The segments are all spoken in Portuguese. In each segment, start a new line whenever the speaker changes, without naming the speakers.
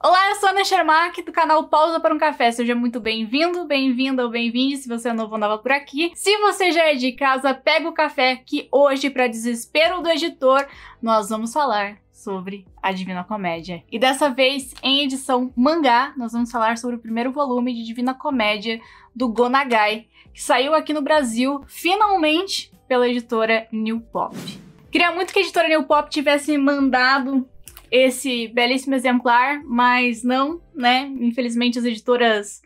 Olá, eu sou a Ana Schermack, do canal Pausa para um Café. Seja muito bem-vindo, bem-vinda ou bem-vinde se você é novo ou nova por aqui. Se você já é de casa, pega o café que hoje, para desespero do editor, nós vamos falar sobre a Divina Comédia. E dessa vez, em edição mangá, nós vamos falar sobre o primeiro volume de Divina Comédia do Gonagai, que saiu aqui no Brasil, finalmente, pela editora New Pop. Queria muito que a editora New Pop tivesse mandado esse belíssimo exemplar, mas não, né? Infelizmente as editoras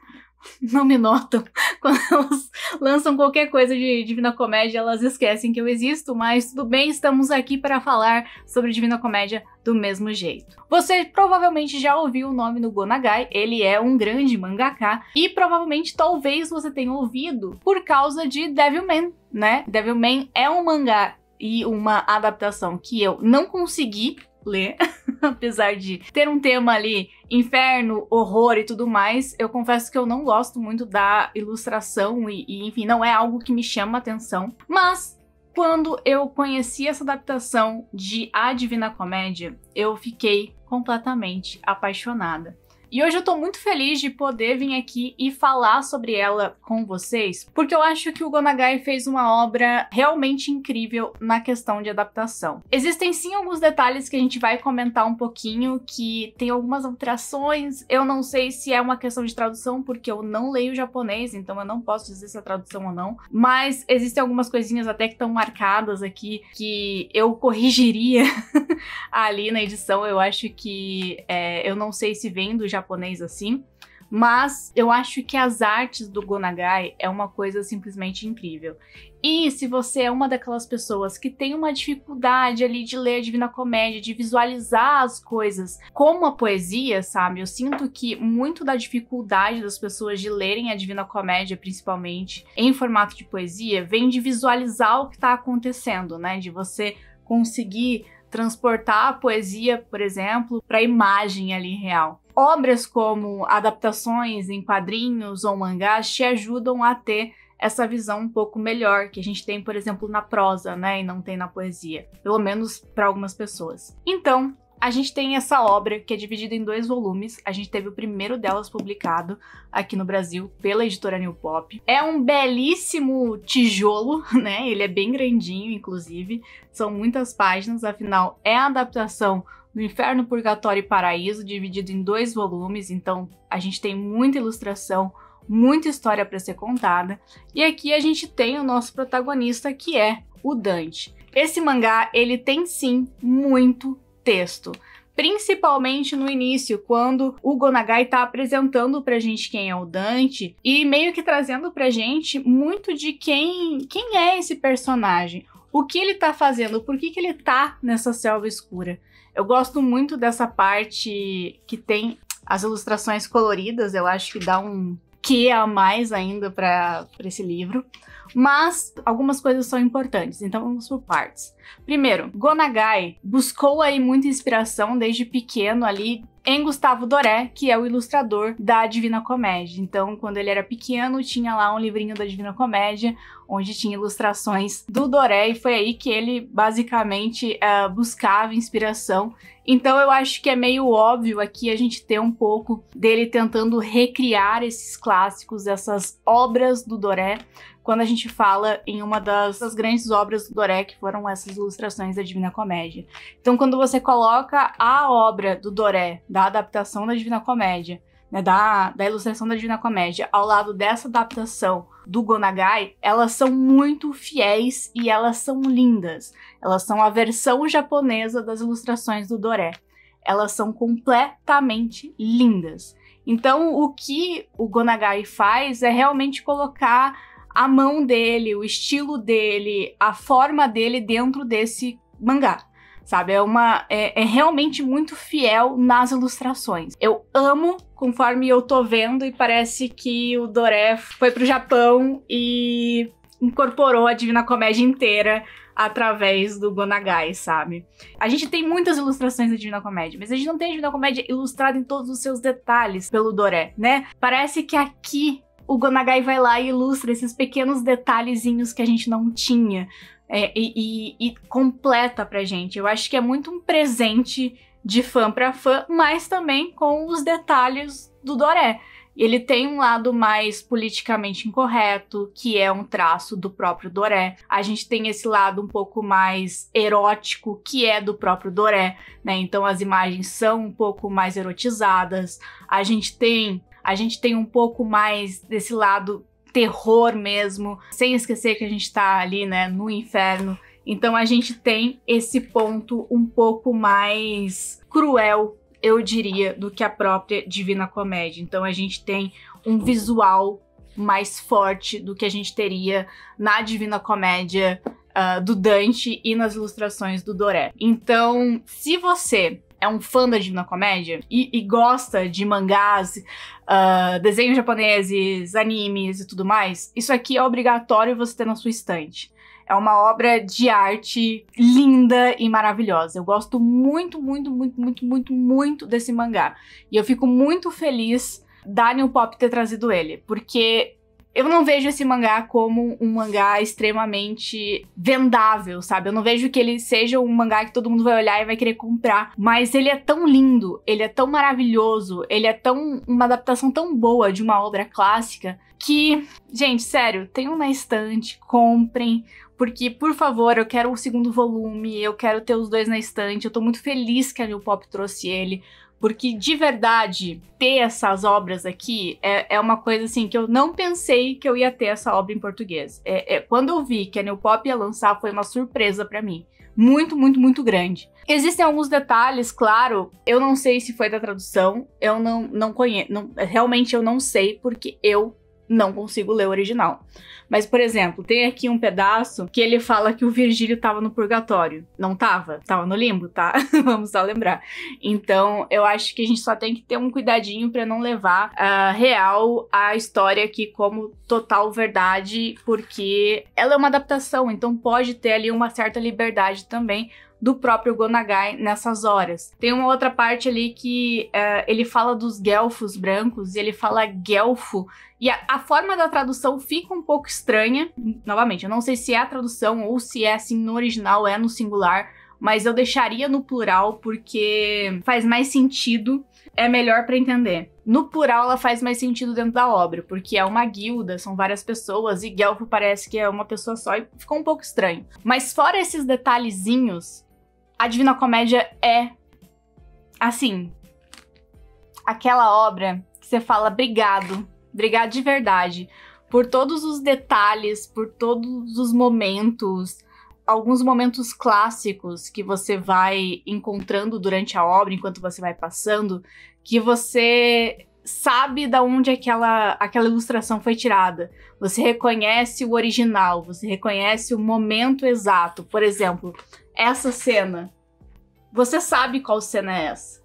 não me notam. Quando elas lançam qualquer coisa de Divina Comédia, elas esquecem que eu existo, mas tudo bem, estamos aqui para falar sobre Divina Comédia do mesmo jeito. Você provavelmente já ouviu o nome do Gonagai, ele é um grande mangaka, e provavelmente talvez você tenha ouvido por causa de Devilman, né? Devilman é um mangá e uma adaptação que eu não consegui ler. apesar de ter um tema ali inferno, horror e tudo mais, eu confesso que eu não gosto muito da ilustração e, e enfim, não é algo que me chama atenção. Mas quando eu conheci essa adaptação de A Divina Comédia, eu fiquei completamente apaixonada. E hoje eu tô muito feliz de poder vir aqui e falar sobre ela com vocês, porque eu acho que o Gonagai fez uma obra realmente incrível na questão de adaptação. Existem sim alguns detalhes que a gente vai comentar um pouquinho, que tem algumas alterações, eu não sei se é uma questão de tradução, porque eu não leio japonês, então eu não posso dizer se é tradução ou não, mas existem algumas coisinhas até que estão marcadas aqui que eu corrigiria ali na edição. Eu acho que. É, eu não sei se vem do japonês assim. Mas eu acho que as artes do Gonagai é uma coisa simplesmente incrível. E se você é uma daquelas pessoas que tem uma dificuldade ali de ler a Divina Comédia, de visualizar as coisas como a poesia, sabe? Eu sinto que muito da dificuldade das pessoas de lerem a Divina Comédia, principalmente em formato de poesia, vem de visualizar o que está acontecendo, né? De você conseguir transportar a poesia, por exemplo, para a imagem ali real. Obras como adaptações em quadrinhos ou mangás te ajudam a ter essa visão um pouco melhor que a gente tem, por exemplo, na prosa, né, e não tem na poesia, pelo menos para algumas pessoas. Então, a gente tem essa obra que é dividida em dois volumes. A gente teve o primeiro delas publicado aqui no Brasil pela editora New Pop. É um belíssimo tijolo, né? Ele é bem grandinho, inclusive. São muitas páginas, afinal, é a adaptação do Inferno, Purgatório e Paraíso, dividido em dois volumes. Então, a gente tem muita ilustração, muita história para ser contada. E aqui a gente tem o nosso protagonista, que é o Dante. Esse mangá, ele tem sim muito texto. Principalmente no início, quando o Gonagai tá apresentando pra gente quem é o Dante e meio que trazendo pra gente muito de quem, quem é esse personagem, o que ele tá fazendo, por que, que ele tá nessa selva escura. Eu gosto muito dessa parte que tem as ilustrações coloridas, eu acho que dá um, que é a mais ainda para esse livro. Mas algumas coisas são importantes, então vamos por partes. Primeiro, Gonagai buscou aí muita inspiração desde pequeno ali em Gustavo Doré, que é o ilustrador da Divina Comédia. Então, quando ele era pequeno, tinha lá um livrinho da Divina Comédia, onde tinha ilustrações do Doré, e foi aí que ele basicamente uh, buscava inspiração. Então, eu acho que é meio óbvio aqui a gente ter um pouco dele tentando recriar esses clássicos, essas obras do Doré, quando a gente fala em uma das, das grandes obras do Doré, que foram essas ilustrações da Divina Comédia. Então, quando você coloca a obra do Doré, da adaptação da Divina Comédia, né, da, da ilustração da Divina Comédia, ao lado dessa adaptação do Gonagai, elas são muito fiéis e elas são lindas. Elas são a versão japonesa das ilustrações do Doré. Elas são completamente lindas. Então, o que o Gonagai faz é realmente colocar a mão dele, o estilo dele, a forma dele dentro desse mangá. Sabe, é uma. É, é realmente muito fiel nas ilustrações. Eu amo conforme eu tô vendo, e parece que o Doré foi pro Japão e incorporou a Divina Comédia inteira através do Gonagai, sabe? A gente tem muitas ilustrações da Divina Comédia, mas a gente não tem a Divina Comédia ilustrada em todos os seus detalhes pelo Doré, né? Parece que aqui o Gonagai vai lá e ilustra esses pequenos detalhezinhos que a gente não tinha é, e, e, e completa pra gente. Eu acho que é muito um presente de fã para fã, mas também com os detalhes do Doré. Ele tem um lado mais politicamente incorreto, que é um traço do próprio Doré. A gente tem esse lado um pouco mais erótico, que é do próprio Doré, né? Então as imagens são um pouco mais erotizadas. A gente tem a gente tem um pouco mais desse lado terror mesmo, sem esquecer que a gente tá ali, né, no inferno. Então a gente tem esse ponto um pouco mais cruel, eu diria, do que a própria Divina Comédia. Então a gente tem um visual mais forte do que a gente teria na Divina Comédia uh, do Dante e nas ilustrações do Doré. Então, se você é um fã da Divina Comédia e, e gosta de mangás, uh, desenhos japoneses, animes e tudo mais, isso aqui é obrigatório você ter na sua estante. É uma obra de arte linda e maravilhosa. Eu gosto muito, muito, muito, muito, muito, muito desse mangá. E eu fico muito feliz da New Pop ter trazido ele, porque eu não vejo esse mangá como um mangá extremamente vendável, sabe? Eu não vejo que ele seja um mangá que todo mundo vai olhar e vai querer comprar. Mas ele é tão lindo, ele é tão maravilhoso, ele é tão. uma adaptação tão boa de uma obra clássica que. Gente, sério, tenham na estante, comprem. Porque, por favor, eu quero o um segundo volume, eu quero ter os dois na estante. Eu tô muito feliz que a New Pop trouxe ele porque de verdade, ter essas obras aqui é, é uma coisa assim que eu não pensei que eu ia ter essa obra em português. É, é quando eu vi que a New Pop ia lançar, foi uma surpresa para mim. Muito, muito, muito grande. Existem alguns detalhes, claro. Eu não sei se foi da tradução. Eu não, não conheço. Não, realmente eu não sei, porque eu não consigo ler o original. Mas, por exemplo, tem aqui um pedaço que ele fala que o Virgílio tava no purgatório. Não tava? Tava no limbo, tá? Vamos só lembrar. Então, eu acho que a gente só tem que ter um cuidadinho para não levar uh, real a história aqui como total verdade, porque ela é uma adaptação, então pode ter ali uma certa liberdade também do próprio Gonagai nessas horas. Tem uma outra parte ali que uh, ele fala dos guelfos brancos e ele fala guelfo. E a, a, forma da tradução fica um pouco estranha. Novamente, eu não sei se é a tradução ou se é assim no original, é no singular. Mas eu deixaria no plural porque faz mais sentido, é melhor para entender. No plural, ela faz mais sentido dentro da obra, porque é uma guilda, são várias pessoas, e Guelfo parece que é uma pessoa só, e ficou um pouco estranho. Mas fora esses detalhezinhos, a Divina Comédia é, assim, aquela obra que você fala obrigado, obrigado de verdade, por todos os detalhes, por todos os momentos, alguns momentos clássicos que você vai encontrando durante a obra, enquanto você vai passando, que você sabe da onde aquela, aquela ilustração foi tirada. Você reconhece o original, você reconhece o momento exato. Por exemplo, essa cena. Você sabe qual cena é essa.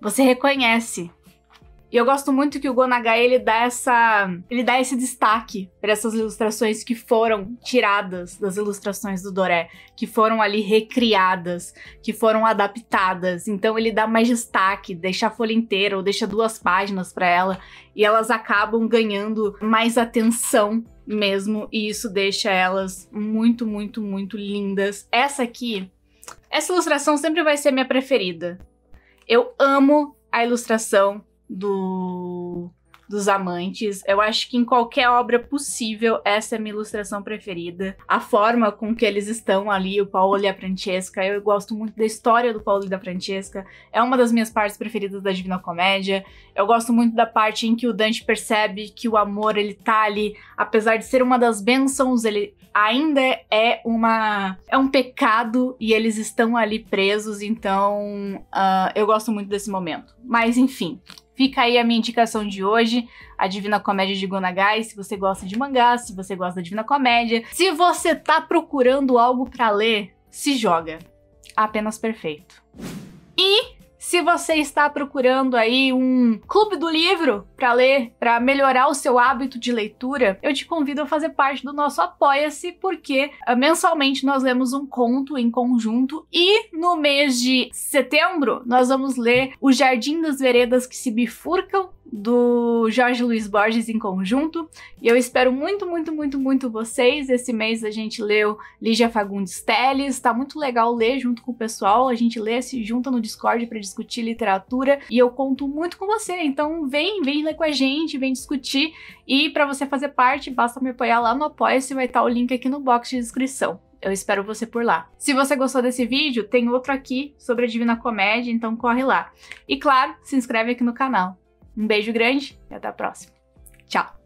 Você reconhece. E eu gosto muito que o Gonagai ele dá essa, ele dá esse destaque para essas ilustrações que foram tiradas das ilustrações do Doré, que foram ali recriadas, que foram adaptadas. Então ele dá mais destaque, deixa a folha inteira ou deixa duas páginas para ela e elas acabam ganhando mais atenção mesmo, e isso deixa elas muito, muito, muito lindas. Essa aqui, essa ilustração sempre vai ser minha preferida. Eu amo a ilustração do dos amantes. Eu acho que em qualquer obra possível, essa é minha ilustração preferida. A forma com que eles estão ali, o Paolo e a Francesca. Eu gosto muito da história do Paolo e da Francesca. É uma das minhas partes preferidas da Divina Comédia. Eu gosto muito da parte em que o Dante percebe que o amor, ele tá ali, apesar de ser uma das bênçãos, ele ainda é uma é um pecado e eles estão ali presos, então uh, eu gosto muito desse momento. Mas enfim, Fica aí a minha indicação de hoje, a Divina Comédia de Gonagai, se você gosta de mangá, se você gosta da Divina Comédia. Se você tá procurando algo para ler, se joga. Apenas perfeito. E se você está procurando aí um clube do livro para ler, para melhorar o seu hábito de leitura, eu te convido a fazer parte do nosso Apoia-se, porque ah, mensalmente nós lemos um conto em conjunto e no mês de setembro nós vamos ler O Jardim das Veredas que se Bifurcam do Jorge Luiz Borges em conjunto. E eu espero muito, muito, muito, muito vocês. Esse mês a gente leu Lígia Fagundes Teles. Tá muito legal ler junto com o pessoal. A gente lê, se junta no Discord para discutir literatura. E eu conto muito com você. Então vem, vem ler com a gente, vem discutir. E para você fazer parte, basta me apoiar lá no Apoia-se. Vai estar tá o link aqui no box de descrição. Eu espero você por lá. Se você gostou desse vídeo, tem outro aqui sobre a Divina Comédia, então corre lá. E claro, se inscreve aqui no canal. Um beijo grande e até a próxima. Tchau!